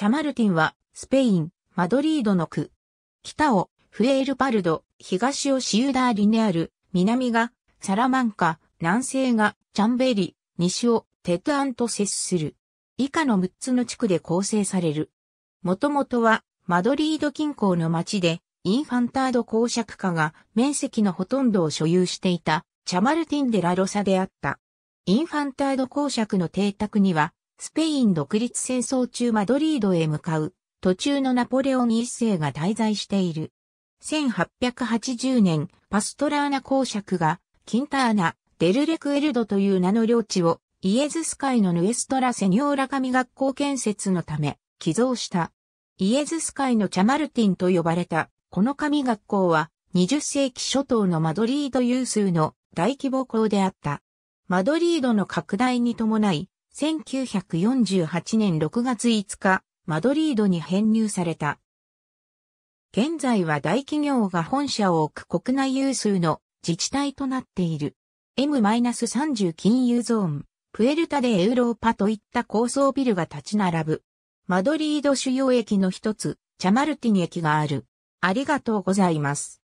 チャマルティンは、スペイン、マドリードの区。北を、フエールパルド、東をシウダーリネアル、南が、サラマンカ、南西が、チャンベリ、西を、テトアンと接する。以下の6つの地区で構成される。もともとは、マドリード近郊の町で、インファンタード公爵家が面積のほとんどを所有していたチャマルティン・デ・ラ・ロサであった。インファンタード公爵の邸宅にはスペイン独立戦争中マドリードへ向かう途中のナポレオン一世が滞在している。1880年、パストラーナ公爵が、キンターナ、デルレクエルドという名の領地を、イエズス会のヌエストラセニョーラ神学校建設のため、寄贈した。イエズス会のチャマルティンと呼ばれた、この神学校は、20世紀初頭のマドリード有数の大規模校であった。マドリードの拡大に伴い、1948年6月5日、マドリードに編入された。現在は大企業が本社を置く国内有数の自治体となっている。M-30 金融ゾーン、プエルタでエウローパといった高層ビルが立ち並ぶ。マドリード主要駅の一つ、チャマルティニ駅がある。ありがとうございます。